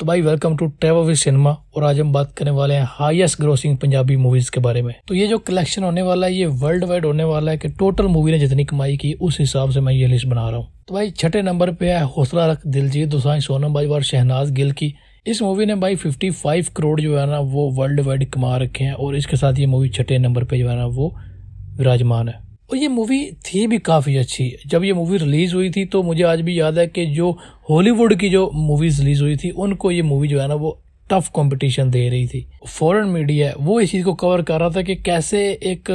तो भाई welcome to travel with cinema और आज हम बात करने वाले हैं हाईएस्ट ग्रोसिंग पंजाबी मूवीज के बारे में तो ये जो कलेक्शन होने वाला है ये वर्ल्ड वाइड होने वाला है कि टोटल मूवी ने जितनी कमाई की उस हिसाब से मैं ये लिस्ट बना रहा हूँ तो भाई छठे नंबर पे है हौसला रख दिलजीत दुसाई सोनम बाजवा और शहनाज गिल की इस मूवी ने भाई 55 करोड़ जो है ना वो वर्ल्ड वाइड कमा रखे हैं और इसके साथ ये मूवी छठे नंबर पे जो है ना वो विराजमान है और ये मूवी थी भी काफ़ी अच्छी जब ये मूवी रिलीज़ हुई थी तो मुझे आज भी याद है कि जो हॉलीवुड की जो मूवीज़ रिलीज़ हुई थी उनको ये मूवी जो है ना वो टफ कंपटीशन दे रही थी फॉरेन मीडिया वो इस चीज़ को कवर कर रहा था कि कैसे एक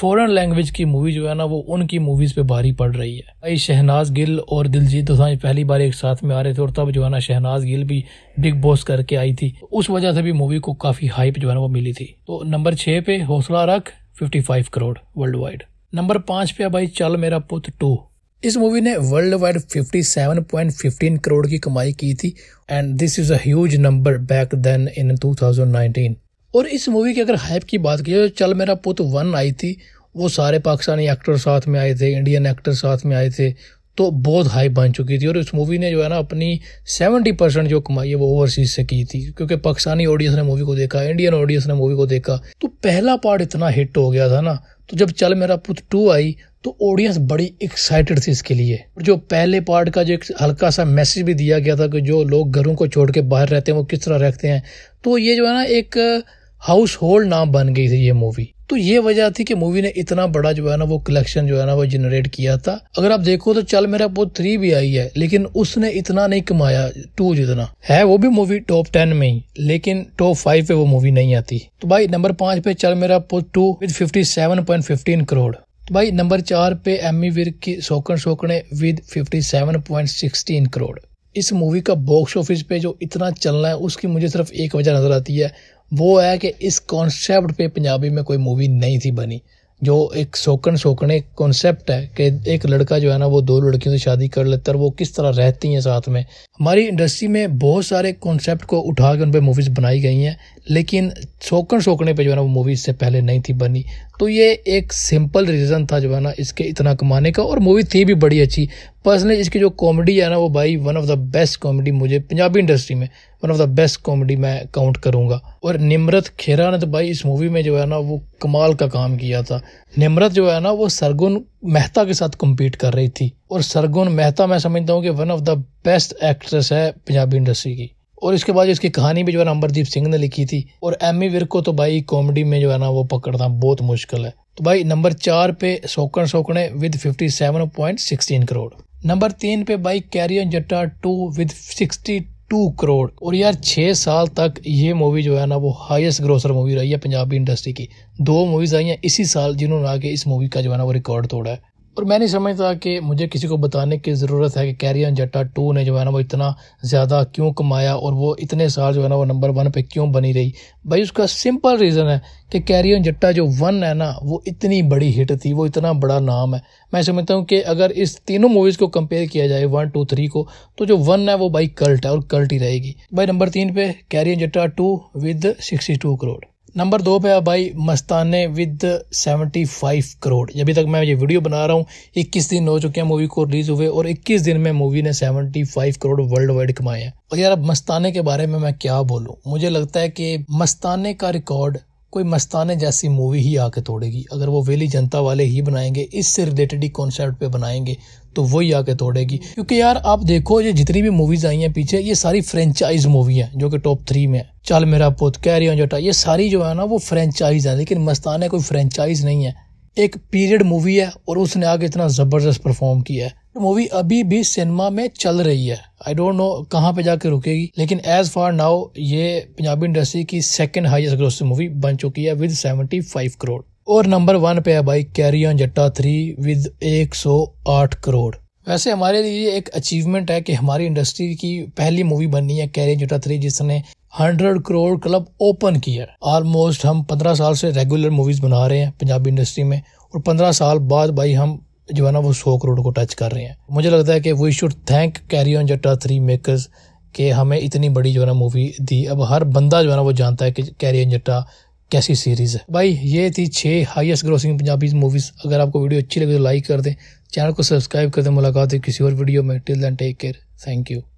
फॉरेन लैंग्वेज की मूवी जो है ना वो उनकी मूवीज़ पे भारी पड़ रही है भाई शहनाज गिल और दिलजीत दोसांझ पहली बार एक साथ में आ रहे थे और तब जो है ना शहनाज गिल भी बिग बॉस करके आई थी उस वजह से भी मूवी को काफ़ी हाइप जो है ना वो मिली थी तो नंबर छः पे हौसला रख 55 करोड़ वर्ल्ड वाइड नंबर पांच पे भाई चल मेरा पुत टू इस मूवी ने वर्ल्ड वाइड 57.15 करोड़ की कमाई की थी and this is as number back then in 2019 और इस मूवी की अगर हाइप की बात की जाए चल मेरा पुत वन आई थी वो सारे पाकिस्तानी एक्टर साथ में आए थे इंडियन एक्टर साथ में आए थे तो बहुत हाई बन चुकी थी और इस मूवी ने जो है ना अपनी सेवेंटी परसेंट जो कमाई है वो ओवरसीज से की थी क्योंकि पाकिस्तानी ऑडियंस ने मूवी को देखा इंडियन ऑडियंस ने मूवी को देखा तो पहला पार्ट इतना हिट हो गया था ना तो जब चल मेरा पुत टू आई तो ऑडियंस बड़ी एक्साइटेड थी इसके लिए जो पहले पार्ट का जो एक हल्का सा मैसेज भी दिया गया था कि जो लोग घरों को छोड़ के बाहर रहते हैं वो किस तरह रखते हैं तो ये जो है ना एक हाउस होल्ड नाम बन गई थी ये मूवी तो ये वजह थी कि मूवी ने इतना बड़ा जो है ना वो कलेक्शन जो है ना वो जनरेट किया था अगर आप देखो तो चल मेरा पोत थ्री भी आई है लेकिन उसने इतना नहीं कमाया टू जितना है वो भी मूवी टॉप टेन में ही लेकिन टॉप फाइव पे वो मूवी नहीं आती तो भाई नंबर पांच पे Chal Mera Putt two with fifty seven point fifteen crore तो भाई नंबर चार पे एमी विर्क e की Saunkan Saunkne with fifty seven point sixteen crore इस मूवी का बॉक्स ऑफिस पे जो इतना चलना है उसकी मुझे सिर्फ एक वजह नजर आती है वो है कि इस कॉन्सेप्ट पे पंजाबी में कोई मूवी नहीं थी बनी जो एक सोकन सोकन एक कॉन्सेप्ट है कि एक लड़का जो है ना वो दो लड़कियों से शादी कर लेता है वो किस तरह रहती हैं साथ में हमारी इंडस्ट्री में बहुत सारे कॉन्सेप्ट को उठा के उन पर मूवीज़ बनाई गई हैं लेकिन शौकन शौकने पे जो है ना वो मूवी इससे पहले नहीं थी बनी तो ये एक सिंपल रीज़न था जो है ना इसके इतना कमाने का और मूवी थी भी बड़ी अच्छी पर्सनली इसकी जो कॉमेडी है ना वो भाई one of the best comedy मुझे पंजाबी इंडस्ट्री में one of the best comedy मैं काउंट करूँगा और निमरत खेरा ने तो भाई इस मूवी में जो है ना वो कमाल का काम किया था निमरत जो है ना वो सरगुन मेहता के साथ कम्पीट कर रही थी और सरगुन मेहता मैं समझता हूँ कि one of the best actress है पंजाबी इंडस्ट्री की और इसके बाद इसकी कहानी भी जो है ना अमरदीप सिंह ने लिखी थी और एमी विर्क को तो भाई कॉमेडी में जो है ना वो पकड़ना बहुत मुश्किल है तो भाई नंबर चार पे Saunkan Saunkne with sixteen crore number तीन पे भाई carrion Jatta two with two crore और यार छः साल तक ये मूवी जो है ना वो हाईएस्ट ग्रोसर मूवी रही है पंजाबी इंडस्ट्री की दो मूवीज आई हैं इसी साल जिन्होंने आके इस मूवी का जो है ना वो रिकॉर्ड तोड़ा है और मैं नहीं समझता कि मुझे किसी को बताने की ज़रूरत है कि कैरियन जट्टा टू ने जो है ना वो इतना ज़्यादा क्यों कमाया और वो इतने साल जो है ना वो नंबर वन पे क्यों बनी रही भाई उसका सिंपल रीज़न है कि कैरियन जट्टा जो वन है ना वो इतनी बड़ी हिट थी वो इतना बड़ा नाम है मैं समझता हूँ कि अगर इस तीनों मूवीज़ को कंपेयर किया जाए वन टू थ्री को तो जो वन है वो भाई कल्ट है और कल्ट ही रहेगी भाई नंबर तीन पे carry on Jatta two with sixty crore number दो पे है भाई मस्ताने विद 75 करोड़ अभी तक मैं ये वीडियो बना रहा हूँ 21 दिन हो चुके हैं मूवी को रिलीज़ हुए और 21 दिन में मूवी ने 75 करोड़ वर्ल्ड वाइड कमाए हैं और यार अब मस्ताने के बारे में मैं क्या बोलूँ मुझे लगता है कि मस्ताने का रिकॉर्ड कोई मस्ताने जैसी मूवी ही आके तोड़ेगी अगर वो वेली जनता वाले ही बनाएंगे इससे रिलेटेड ही कॉन्सेप्ट पे बनाएंगे तो वही आके तोड़ेगी क्योंकि यार आप देखो ये जितनी भी मूवीज आई हैं पीछे ये सारी फ्रेंचाइज मूवी हैं जो कि टॉप थ्री में है चल मेरा पुत कैरी ऑन जटा ये सारी जो है ना वो फ्रेंचाइज है लेकिन मस्ताना कोई फ्रेंचाइज नहीं है एक पीरियड मूवी है और उसने आगे इतना ज़बरदस्त परफॉर्म किया है मूवी तो अभी भी सिनेमा में चल रही है आई डोंट नो कहाँ पे जाके रुकेगी लेकिन एज फार नाउ ये पंजाबी इंडस्ट्री की सेकेंड हाईएस्ट ग्रोसिंग मूवी बन चुकी है विद सेवेंटी फाइव करोड़ और नंबर वन पे है भाई carry on Jatta three with 108 crore वैसे हमारे लिए एक अचीवमेंट है कि हमारी इंडस्ट्री की पहली मूवी बननी है कैरी ऑन जट्टा थ्री जिसने 100 करोड़ क्लब ओपन किया ऑलमोस्ट हम 15 साल से रेगुलर मूवीज बना रहे हैं पंजाबी इंडस्ट्री में और 15 साल बाद भाई हम जो है ना वो सौ करोड़ को टच कर रहे हैं मुझे लगता है कि we should thank carry on Jatta three makers के हमें इतनी बड़ी जो है ना मूवी दी अब हर बंदा जो है ना वो जानता है कि कैरी ऑन जट्टा कैसी सीरीज है भाई ये थी छह हाईएस्ट ग्रोसिंग पंजाबी मूवीज अगर आपको वीडियो अच्छी लगे तो लाइक कर दें चैनल को सब्सक्राइब कर दें मुलाकात है किसी और वीडियो में till then take care thank you